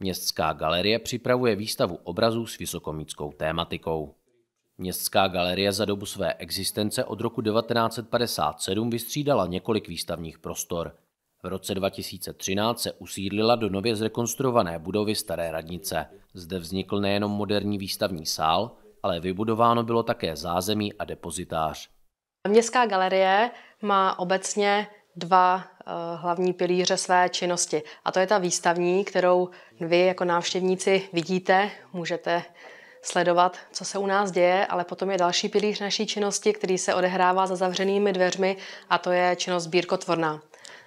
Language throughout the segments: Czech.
Městská galerie připravuje výstavu obrazů s vysokomíckou tématikou. Městská galerie za dobu své existence od roku 1957 vystřídala několik výstavních prostor. V roce 2013 se usídlila do nově zrekonstruované budovy Staré radnice. Zde vznikl nejenom moderní výstavní sál, ale vybudováno bylo také zázemí a depozitář. Městská galerie má obecně dva eh, hlavní pilíře své činnosti. A to je ta výstavní, kterou vy jako návštěvníci vidíte, můžete sledovat, co se u nás děje, ale potom je další pilíř naší činnosti, který se odehrává za zavřenými dveřmi a to je činnost sbírkotvorná.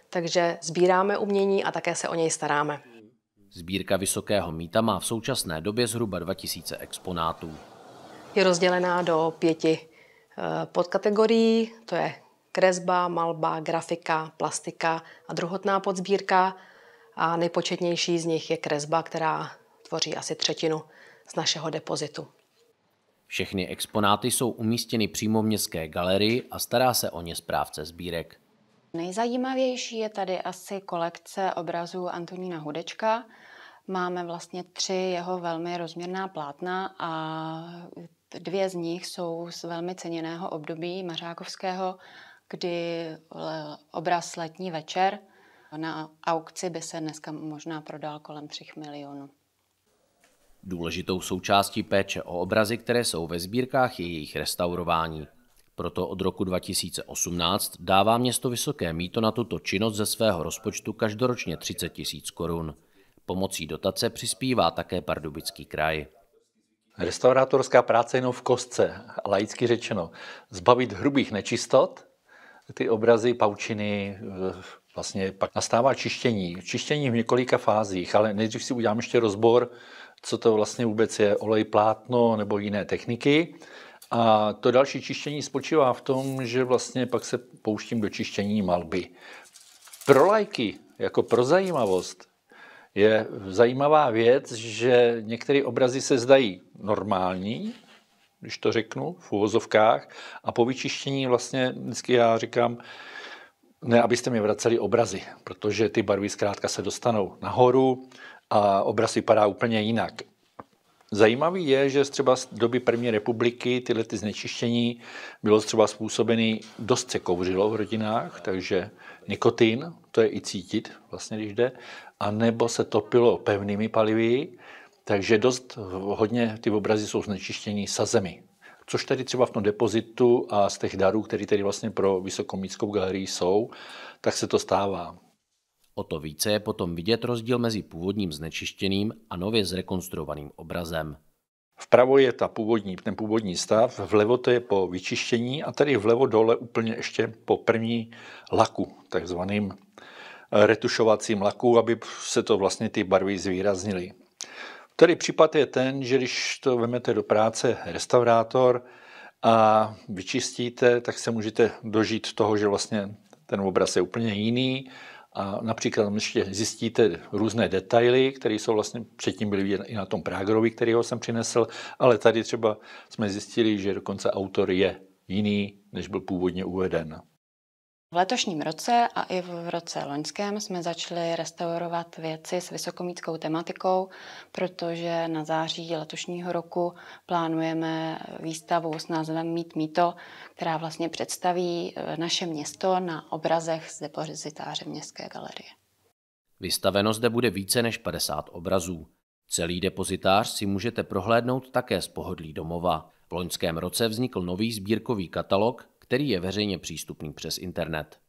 Takže sbíráme umění a také se o něj staráme. Sbírka Vysokého míta má v současné době zhruba 2000 exponátů. Je rozdělená do pěti eh, podkategorií, to je kresba, malba, grafika, plastika a druhotná podzbírka. A nejpočetnější z nich je kresba, která tvoří asi třetinu z našeho depozitu. Všechny exponáty jsou umístěny přímo v městské galerii a stará se o ně správce sbírek. Nejzajímavější je tady asi kolekce obrazů Antonína Hudečka. Máme vlastně tři jeho velmi rozměrná plátna a dvě z nich jsou z velmi ceněného období mařákovského kdy eh, obraz Letní večer na aukci by se dneska možná prodal kolem 3 milionů. Důležitou součástí péče o obrazy, které jsou ve sbírkách, je jejich restaurování. Proto od roku 2018 dává město Vysoké míto na tuto činnost ze svého rozpočtu každoročně 30 tisíc korun. Pomocí dotace přispívá také Pardubický kraj. Restaurátorská práce jenom v kostce, laicky řečeno. Zbavit hrubých nečistot, ty obrazy paučiny, eh, vlastně pak nastává čištění. Čištění v několika fázích, ale nejdřív si udělám ještě rozbor, co to vlastně vůbec je olej, plátno nebo jiné techniky. A to další čištění spočívá v tom, že vlastně pak se pouštím do čištění malby. Pro lajky, jako pro zajímavost, je zajímavá věc, že některé obrazy se zdají normální, když to řeknu, v uvozovkách. A po vyčištění vlastně vždycky já říkám, ne, abyste mi vraceli obrazy, protože ty barvy zkrátka se dostanou nahoru a obraz vypadá úplně jinak. Zajímavý je, že třeba z doby první republiky tyhle ty znečištění bylo třeba způsobený, dost se kouřilo v rodinách, takže nikotin, to je i cítit vlastně, když jde, a nebo se topilo pevnými palivy, takže dost hodně ty obrazy jsou znečištění sazemi, což tady třeba v tom depozitu a z těch darů, které tady vlastně pro Vysokomíckou galerii jsou, tak se to stává. O to více je potom vidět rozdíl mezi původním znečištěným a nově zrekonstruovaným obrazem. Vpravo je ta původní, ten původní stav, vlevo to je po vyčištění a tady vlevo dole úplně ještě po první laku, takzvaným retušovacím laku, aby se to vlastně ty barvy zvýraznily. Tady případ je ten, že když to vemete do práce restaurátor a vyčistíte, tak se můžete dožít toho, že vlastně ten obraz je úplně jiný a například ještě zjistíte různé detaily, které jsou vlastně předtím byly vidět i na tom Prágerovi, ho jsem přinesl, ale tady třeba jsme zjistili, že dokonce autor je jiný, než byl původně uveden. V letošním roce a i v roce loňském jsme začali restaurovat věci s vysokomíckou tematikou, protože na září letošního roku plánujeme výstavu s názvem Mít míto, která vlastně představí eh, naše město na obrazech z depozitáře Městské galerie. Vystaveno zde bude více než 50 obrazů. Celý depozitář si můžete prohlédnout také z pohodlí domova. V loňském roce vznikl nový sbírkový katalog, který je veřejně přístupný přes internet.